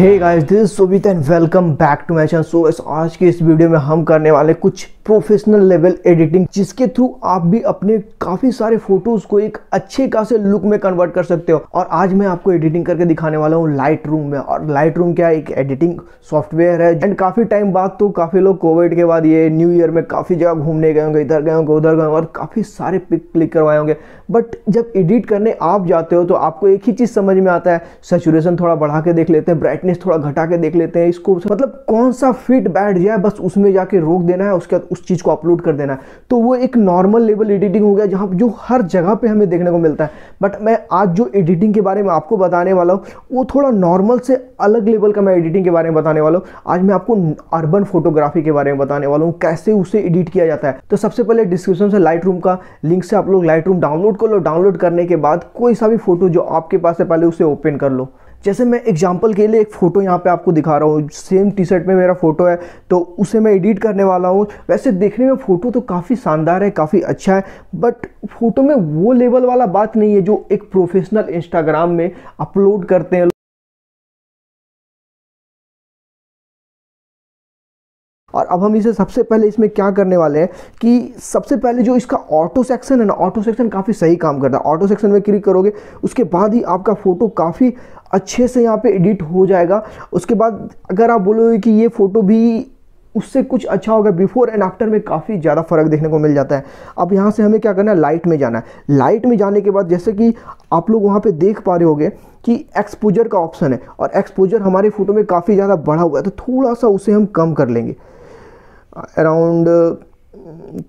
hey guys this is and welcome back to my channel so इस आज के इस वीडियो में हम करने वाले कुछ प्रोफेशनल लेवल एडिटिंग जिसके थ्रू आप भी अपने काफी सारे फोटोज को एक अच्छे खासे लुक में कन्वर्ट कर सकते हो और आज मैं आपको एडिटिंग करके दिखाने वाला हूँ लाइट रूम में और लाइट रूम क्या एक एडिटिंग सॉफ्टवेयर है एंड काफी टाइम बाद तो काफी लोग कोविड के बाद ये न्यू ईयर में काफी जगह घूमने गए होंगे इधर गए होंगे उधर गए और काफी सारे पिक क्लिक करवाए होंगे बट जब एडिट करने आप जाते हो तो आपको एक ही चीज समझ में आता है सेचुरेशन थोड़ा बढ़ा के देख लेते हैं ब्राइटनेस ब्राइटनेस थोड़ा घटा के देख लेते हैं इसको मतलब कौन सा फिट बैठ जाए बस उसमें जाके रोक देना है उसके बाद उस चीज़ को अपलोड कर देना है तो वो एक नॉर्मल लेवल एडिटिंग हो गया जहाँ जो हर जगह पर हमें देखने को मिलता है बट मैं आज जो एडिटिंग के बारे में आपको बताने वाला हूँ वो थोड़ा नॉर्मल से अलग लेवल का मैं एडिटिंग के बारे में बताने वाला हूँ आज मैं आपको अर्बन फोटोग्राफी के बारे में बताने वाला हूँ कैसे उसे एडिट किया जाता है तो सबसे पहले डिस्क्रिप्शन से लाइट का लिंक से आप लोग लाइट डाउनलोड कर लो डाउनलोड करने के बाद कोई सा भी फोटो जो आपके पास है पहले उसे ओपन कर लो जैसे मैं एग्जांपल के लिए एक फ़ोटो यहाँ पे आपको दिखा रहा हूँ सेम टी शर्ट में मेरा फ़ोटो है तो उसे मैं एडिट करने वाला हूँ वैसे देखने में फ़ोटो तो काफ़ी शानदार है काफ़ी अच्छा है बट फ़ोटो में वो लेवल वाला बात नहीं है जो एक प्रोफेशनल इंस्टाग्राम में अपलोड करते हैं और अब हम इसे सबसे पहले इसमें क्या करने वाले हैं कि सबसे पहले जो इसका ऑटो सेक्शन है ना ऑटो सेक्शन काफ़ी सही काम करता है ऑटो सेक्शन में क्लिक करोगे उसके बाद ही आपका फ़ोटो काफ़ी अच्छे से यहाँ पे एडिट हो जाएगा उसके बाद अगर आप बोलोगे कि ये फ़ोटो भी उससे कुछ अच्छा होगा बिफोर एंड आफ्टर में काफ़ी ज़्यादा फर्क देखने को मिल जाता है अब यहाँ से हमें क्या करना है लाइट में जाना है लाइट में जाने के बाद जैसे कि आप लोग वहाँ पे देख पा रहे होगे कि एक्सपोजर का ऑप्शन है और एक्सपोजर हमारे फ़ोटो में काफ़ी ज़्यादा बढ़ा हुआ है तो थोड़ा सा उसे हम कम कर लेंगे around uh,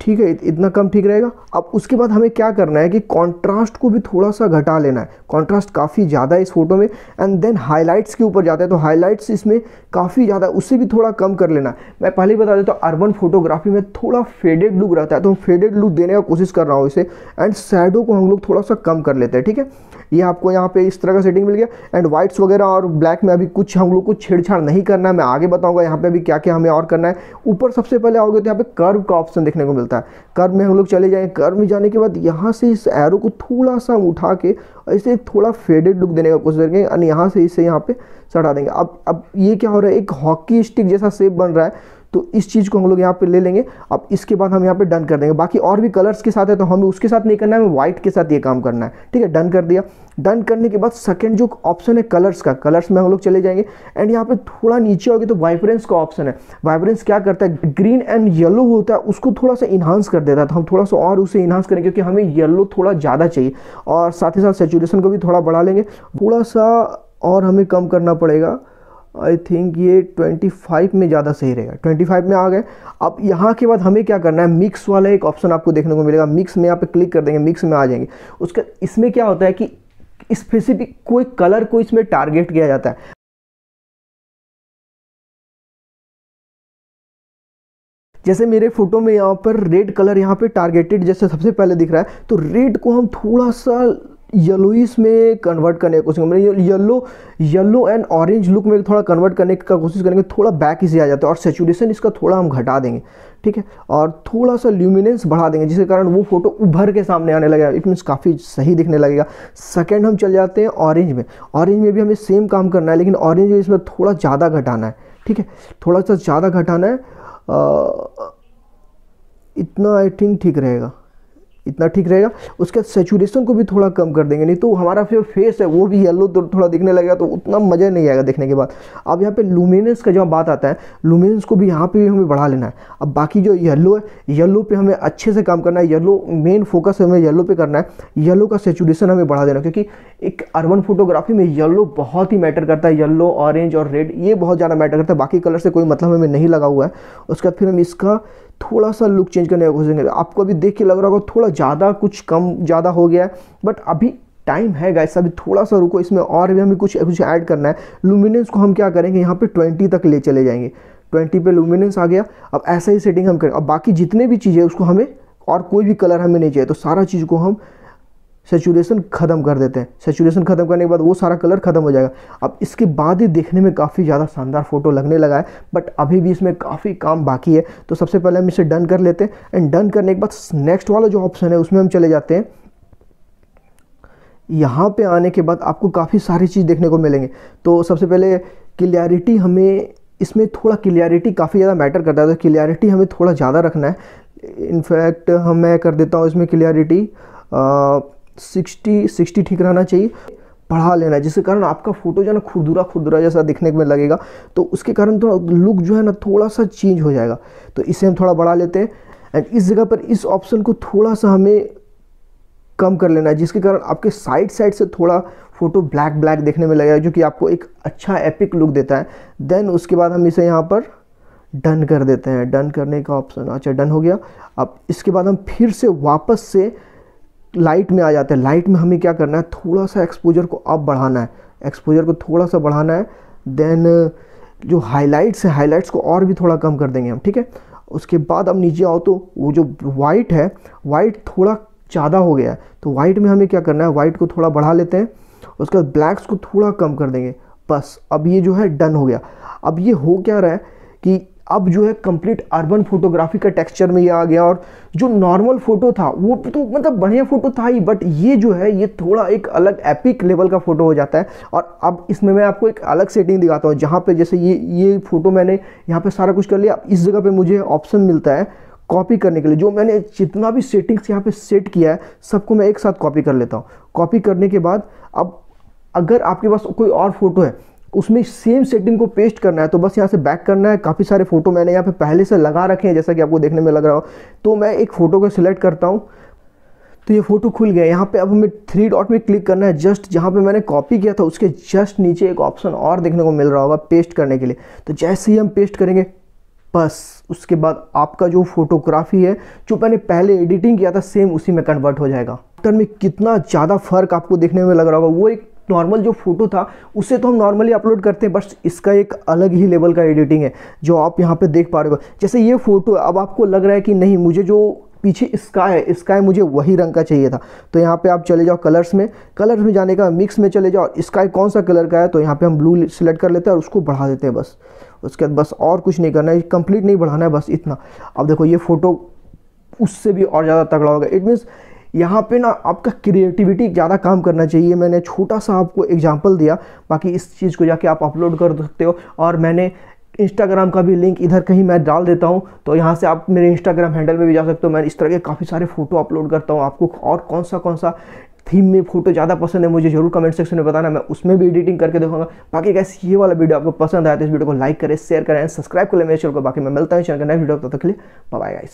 ठीक है इतना कम ठीक रहेगा अब उसके बाद हमें क्या करना है कि कंट्रास्ट को भी थोड़ा सा घटा लेना है कंट्रास्ट काफ़ी ज़्यादा है इस फोटो में एंड देन हाइलाइट्स के ऊपर जाता है तो हाइलाइट्स इसमें काफ़ी ज़्यादा उससे भी थोड़ा कम कर लेना है मैं पहले ही बता देता तो हूँ अर्बन फोटोग्राफी में थोड़ा फेडेड लुक रहता है तो हम फेडेड लुक देने का कोशिश कर रहा हूँ इसे एंड सैडो को हम लोग थोड़ा सा कम कर लेते हैं ठीक है ये आपको यहाँ पे इस तरह का सेटिंग मिल गया एंड वाइट्स वगैरह और ब्लैक में अभी कुछ हम लोग को छेड़छाड़ नहीं करना है मैं आगे बताऊँगा यहाँ पर अभी क्या क्या हमें और करना है ऊपर सबसे पहले आओगे तो यहाँ पर कर्व का ऑप्शन देखने को मिलता है कर्व में हम लोग चले जाएँ कर्व में जाने के बाद यहाँ से इस एरो को थोड़ा सा उठा के इसे थोड़ा फेडेड लुक देने का कोशिश करेंगे एंड यहाँ से इसे यहाँ पे चढ़ा देंगे अब अब ये क्या हो रहा है एक हॉकी स्टिक जैसा सेप बन रहा है तो इस चीज़ को हम लोग यहाँ पे ले लेंगे अब इसके बाद हम यहाँ पे डन कर देंगे बाकी और भी कलर्स के साथ है तो हमें उसके साथ नहीं करना है हमें व्हाइट के साथ ये काम करना है ठीक है डन कर दिया डन करने के बाद सेकेंड जो ऑप्शन है कलर्स का कलर्स में हम लोग चले जाएंगे एंड यहाँ पर थोड़ा नीचे होगी तो वाइब्रेंस का ऑप्शन है वाइब्रेंस क्या करता है ग्रीन एंड येलो होता है उसको थोड़ा सा इन्हांस कर देता है तो हम थोड़ा सा और उसे इन्हांस करेंगे क्योंकि हमें येलो थोड़ा ज़्यादा चाहिए और साथ ही साथ सेचुरेशन को भी थोड़ा बढ़ा लेंगे थोड़ा सा और हमें कम करना पड़ेगा आई थिंक ये 25 में ज़्यादा सही रहेगा 25 में आ गए अब यहाँ के बाद हमें क्या करना है मिक्स वाला एक ऑप्शन आपको देखने को मिलेगा मिक्स में यहाँ पे क्लिक कर देंगे मिक्स में आ जाएंगे उसका इसमें क्या होता है कि स्पेसिफिक कोई कलर को इसमें टारगेट किया जाता है जैसे मेरे फोटो में यहाँ पर रेड कलर यहाँ पे टारगेटेड जैसे सबसे पहले दिख रहा है तो रेड को हम थोड़ा सा येलोइस में कन्वर्ट करने की कोशिश करेंगे yellow yellow and orange look में थोड़ा कन्वर्ट करने का कोशिश करेंगे थोड़ा बैक इसे आ जाता है और सेचुरेशन इसका थोड़ा हम घटा देंगे ठीक है और थोड़ा सा ल्यूमिनेंस बढ़ा देंगे जिसके कारण वो फोटो उभर के सामने आने लगेगा इट मीन्स काफ़ी सही दिखने लगेगा सेकेंड हम चल जाते हैं ऑरेंज में ऑरेंज में भी हमें सेम काम करना है लेकिन ऑरेंज में इसमें थोड़ा ज़्यादा घटाना है ठीक है थोड़ा सा ज़्यादा घटाना है इतना आई थिंक ठीक रहेगा इतना ठीक रहेगा उसके बाद सेचुरेशन को भी थोड़ा कम कर देंगे नहीं तो हमारा जो फेस है वो भी येलो तो थोड़ा दिखने लगेगा तो उतना मज़ा नहीं आएगा देखने के बाद अब यहाँ पे लुमिनेंस का जो बात आता है लुमिनेंस को भी यहाँ पे भी हमें बढ़ा लेना है अब बाकी जो येलो है येलो पे हमें अच्छे से काम करना है येलो मेन फोकस हमें येलो पर करना है येलो का सेचुरेशन हमें बढ़ा देना क्योंकि एक अर्बन फोटोग्राफी में येलो बहुत ही मैटर करता है येलो ऑरेंज और रेड ये बहुत ज़्यादा मैटर करता है बाकी कलर से कोई मतलब हमें नहीं लगा हुआ है उसके बाद फिर हम इसका थोड़ा सा लुक चेंज करने का कोशिश करें आपको अभी देख के लग रहा होगा थोड़ा ज़्यादा कुछ कम ज़्यादा हो गया है बट अभी टाइम है गाइस अभी थोड़ा सा रुको इसमें और भी हमें कुछ कुछ ऐड करना है लुमिनेंस को हम क्या करेंगे यहाँ पे ट्वेंटी तक ले चले जाएंगे ट्वेंटी पे लुमिनेंस आ गया अब ऐसा ही सेटिंग हम करें अब बाकी जितने भी चीज़ें उसको हमें और कोई भी कलर हमें नहीं चाहिए तो सारा चीज़ को हम सेचुरेशन ख़त्म कर देते हैं सेचुरेशन ख़त्म करने के बाद वो सारा कलर ख़त्म हो जाएगा अब इसके बाद ही देखने में काफ़ी ज़्यादा शानदार फोटो लगने लगा है बट अभी भी इसमें काफ़ी काम बाकी है तो सबसे पहले हम इसे डन कर लेते हैं एंड डन करने के बाद नेक्स्ट वाला जो ऑप्शन है उसमें हम चले जाते हैं यहाँ पर आने के बाद आपको काफ़ी सारी चीज़ देखने को मिलेंगे तो सबसे पहले क्लियरिटी हमें इसमें थोड़ा क्लियरिटी काफ़ी ज़्यादा मैटर करता है तो क्लियरिटी हमें थोड़ा ज़्यादा रखना है इनफैक्ट हम मैं कर देता हूँ इसमें क्लियरिटी सिक्सटी सिक्सटी ठीक रहना चाहिए बढ़ा लेना जिसके कारण आपका फोटो जो है ना खुरदुरा खुरदुरा जैसा दिखने में लगेगा तो उसके कारण थोड़ा तो लुक जो है ना थोड़ा सा चेंज हो जाएगा तो इसे हम थोड़ा बढ़ा लेते हैं एंड इस जगह पर इस ऑप्शन को थोड़ा सा हमें कम कर लेना है जिसके कारण आपके साइड साइड से थोड़ा फोटो ब्लैक ब्लैक देखने में लगेगा जो कि आपको एक अच्छा एपिक लुक देता है देन उसके बाद हम इसे यहाँ पर डन कर देते हैं डन करने का ऑप्शन अच्छा डन हो गया अब इसके बाद हम फिर से वापस से लाइट में आ जाते हैं लाइट में हमें क्या करना है थोड़ा सा एक्सपोजर को अब बढ़ाना है एक्सपोजर को थोड़ा सा बढ़ाना है देन जो हाईलाइट्स है हाईलाइट्स को और भी थोड़ा कम कर देंगे हम ठीक है उसके बाद अब नीचे आओ तो वो जो वाइट है वाइट थोड़ा ज़्यादा हो गया है तो वाइट में हमें क्या करना है वाइट को थोड़ा बढ़ा लेते हैं उसके बाद ब्लैक्स को थोड़ा कम कर देंगे बस अब ये जो है डन हो गया अब ये हो क्या रहा है कि अब जो है कंप्लीट अर्बन फोटोग्राफी का टेक्सचर में ये आ गया और जो नॉर्मल फ़ोटो था वो तो मतलब बढ़िया फ़ोटो था ही बट ये जो है ये थोड़ा एक अलग एपिक लेवल का फ़ोटो हो जाता है और अब इसमें मैं आपको एक अलग सेटिंग दिखाता हूँ जहाँ पर जैसे ये ये फ़ोटो मैंने यहाँ पर सारा कुछ कर लिया इस जगह पर मुझे ऑप्शन मिलता है कॉपी करने के लिए जो मैंने जितना भी सेटिंग्स यहाँ पे सेट किया है सबको मैं एक साथ कॉपी कर लेता हूँ कॉपी करने के बाद अब अगर आपके पास कोई और फोटो है उसमें सेम सेटिंग को पेस्ट करना है तो बस यहाँ से बैक करना है काफ़ी सारे फ़ोटो मैंने यहाँ पे पहले से लगा रखे हैं जैसा कि आपको देखने में लग रहा हो तो मैं एक फ़ोटो को सिलेक्ट करता हूँ तो ये फ़ोटो खुल गया यहाँ पे अब हमें थ्री डॉट में क्लिक करना है जस्ट जहाँ पे मैंने कॉपी किया था उसके जस्ट नीचे एक ऑप्शन और देखने को मिल रहा होगा पेस्ट करने के लिए तो जैसे ही हम पेस्ट करेंगे बस उसके बाद आपका जो फोटोग्राफी है जो मैंने पहले एडिटिंग किया था सेम उसी में कन्वर्ट हो जाएगा में कितना ज़्यादा फर्क आपको देखने में लग रहा होगा वो एक नॉर्मल जो फोटो था उसे तो हम नॉर्मली अपलोड करते हैं बस इसका एक अलग ही लेवल का एडिटिंग है जो आप यहाँ पर देख पा रहे हो जैसे ये फोटो अब आपको लग रहा है कि नहीं मुझे जो पीछे स्काई है स्काई मुझे वही रंग का चाहिए था तो यहाँ पे आप चले जाओ कलर्स में कलर्स में जाने का मिक्स में चले जाओ स्काई कौन सा कलर का है तो यहाँ पे हम ब्लू सिलेक्ट कर लेते हैं और उसको बढ़ा देते हैं बस उसके बाद बस और कुछ नहीं करना है कंप्लीट नहीं बढ़ाना है बस इतना अब देखो ये फ़ोटो उससे भी और ज़्यादा तगड़ा होगा इट मीन्स यहाँ पे ना आपका क्रिएटिविटी ज़्यादा काम करना चाहिए मैंने छोटा सा आपको एग्जांपल दिया बाकी इस चीज़ को जाके आप अपलोड कर सकते हो और मैंने इंस्टाग्राम का भी लिंक इधर कहीं मैं डाल देता हूँ तो यहाँ से आप मेरे इंस्टाग्राम हैंडल में भी जा सकते हो मैं इस तरह के काफ़ी सारे फ़ोटो अपलोड करता हूँ आपको और कौन सा कौन सा थीम में फोटो ज़्यादा पसंद है मुझे जरूर कमेंट सेक्शन में बताना मैं उसमें भी एडिटिंग करके देखूंगा बाकी कैसे ये वाला वीडियो आपको पसंद आया तो इस वीडियो को लाइक करें शेयर करें सब्सक्राइब करें मेरे चैनल को बाकी मैं मिलता हूँ चैनल का नेक्स्ट वीडियो तब तो तक के लिए बाय गाइस